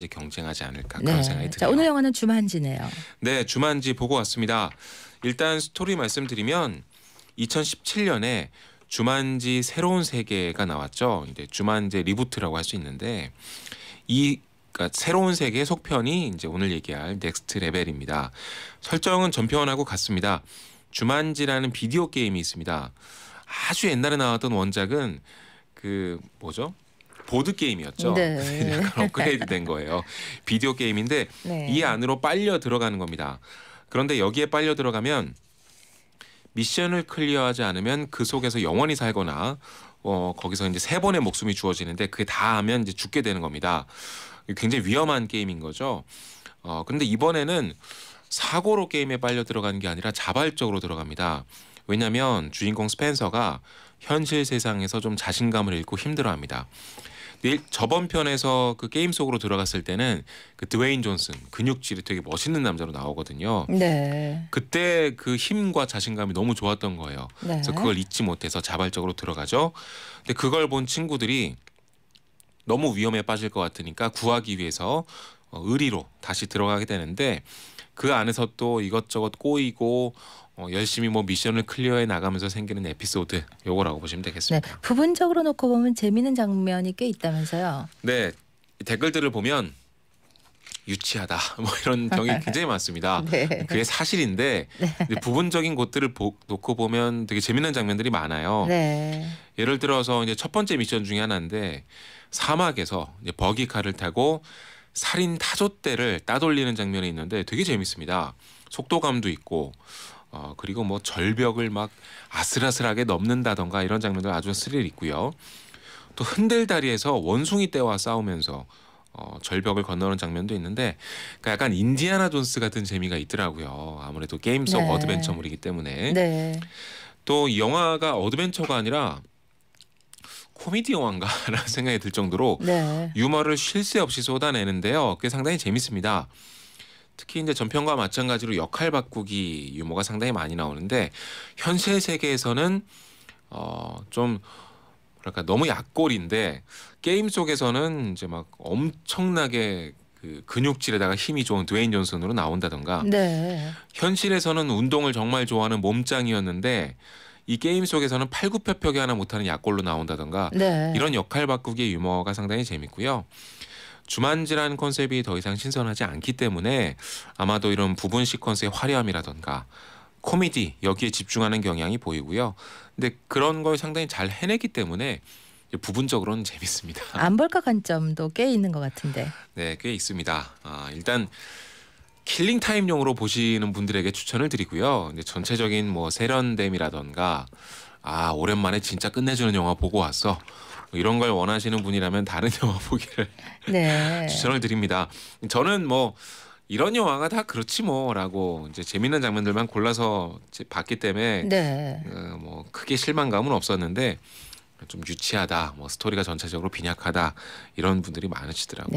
이제 경쟁하지 않을까 네. 그런 생각이 듭니다. 자, 오늘 영화는 주만지네요. 네, 주만지 보고 왔습니다. 일단 스토리 말씀드리면 2017년에 주만지 새로운 세계가 나왔죠. 이제 주만지 리부트라고 할 수 있는데 이 그러니까 새로운 세계 속편이 이제 오늘 얘기할 넥스트 레벨입니다. 설정은 전편하고 같습니다. 주만지라는 비디오 게임이 있습니다. 아주 옛날에 나왔던 원작은 그 뭐죠? 보드 게임이었죠. 네. 약간 업그레이드된 거예요. 비디오 게임인데 네. 이 안으로 빨려 들어가는 겁니다. 그런데 여기에 빨려 들어가면 미션을 클리어하지 않으면 그 속에서 영원히 살거나 어, 거기서 이제 세 번의 목숨이 주어지는데 그게 다 하면 이제 죽게 되는 겁니다. 굉장히 위험한 게임인 거죠. 어, 근데 이번에는 사고로 게임에 빨려 들어가는 게 아니라 자발적으로 들어갑니다. 왜냐하면 주인공 스펜서가 현실 세상에서 좀 자신감을 잃고 힘들어합니다. 네, 저번 편에서 그 게임 속으로 들어갔을 때는 그 드웨인 존슨 근육질이 되게 멋있는 남자로 나오거든요. 네. 그때 그 힘과 자신감이 너무 좋았던 거예요. 네. 그래서 그걸 잊지 못해서 자발적으로 들어가죠. 근데 그걸 본 친구들이 너무 위험에 빠질 것 같으니까 구하기 위해서 어, 의리로 다시 들어가게 되는데 그 안에서 또 이것저것 꼬이고 어, 열심히 뭐 미션을 클리어해 나가면서 생기는 에피소드 요거라고 보시면 되겠습니다. 네, 부분적으로 놓고 보면 재미있는 장면이 꽤 있다면서요. 네, 댓글들을 보면 유치하다 뭐 이런 경이 굉장히 많습니다. 네. 그게 사실인데 네. 부분적인 것들을 보, 놓고 보면 되게 재미는 장면들이 많아요. 네. 예를 들어서 이제 첫 번째 미션 중에 하나인데 사막에서 이제 버기카를 타고 살인 타조대를 따돌리는 장면이 있는데 되게 재밌습니다. 속도감도 있고 어, 그리고 뭐 절벽을 막 아슬아슬하게 넘는다던가 이런 장면들 아주 스릴 있고요. 또 흔들다리에서 원숭이 떼와 싸우면서 어, 절벽을 건너는 장면도 있는데 그러니까 약간 인디아나 존스 같은 재미가 있더라고요. 아무래도 게임 속 네. 어드벤처물이기 때문에. 네. 또 영화가 어드벤처가 아니라 코미디 영화인가라는 생각이 들 정도로 네. 유머를 쉴 새 없이 쏟아내는데요. 그게 상당히 재밌습니다. 특히 이제 전편과 마찬가지로 역할 바꾸기 유머가 상당히 많이 나오는데 현실 세계에서는 어좀 뭐랄까 너무 약골인데 게임 속에서는 이제 막 엄청나게 그 근육질에다가 힘이 좋은 드웨인 존슨으로 나온다던가 네. 현실에서는 운동을 정말 좋아하는 몸짱이었는데 이 게임 속에서는 팔굽혀펴기 하나 못하는 약골로 나온다던가 네. 이런 역할 바꾸기의 유머가 상당히 재밌고요. 주만지라는 컨셉이 더 이상 신선하지 않기 때문에 아마도 이런 부분 시퀀스의 화려함이라던가 코미디 여기에 집중하는 경향이 보이고요. 근데 그런 걸 상당히 잘 해내기 때문에 부분적으로는 재밌습니다. 안볼까관 점도 꽤 있는 것 같은데. 네, 꽤 있습니다. 아, 일단 킬링 타임용으로 보시는 분들에게 추천을 드리고요. 이제 전체적인 뭐 세련됨이라던가 아 오랜만에 진짜 끝내주는 영화 보고 왔어. 뭐 이런 걸 원하시는 분이라면 다른 영화 보기를 네. 추천을 드립니다. 저는 뭐 이런 영화가 다 그렇지 뭐라고 이제 재밌는 장면들만 골라서 봤기 때문에 네. 어, 뭐 크게 실망감은 없었는데 좀 유치하다, 뭐 스토리가 전체적으로 빈약하다 이런 분들이 많으시더라고요. 네.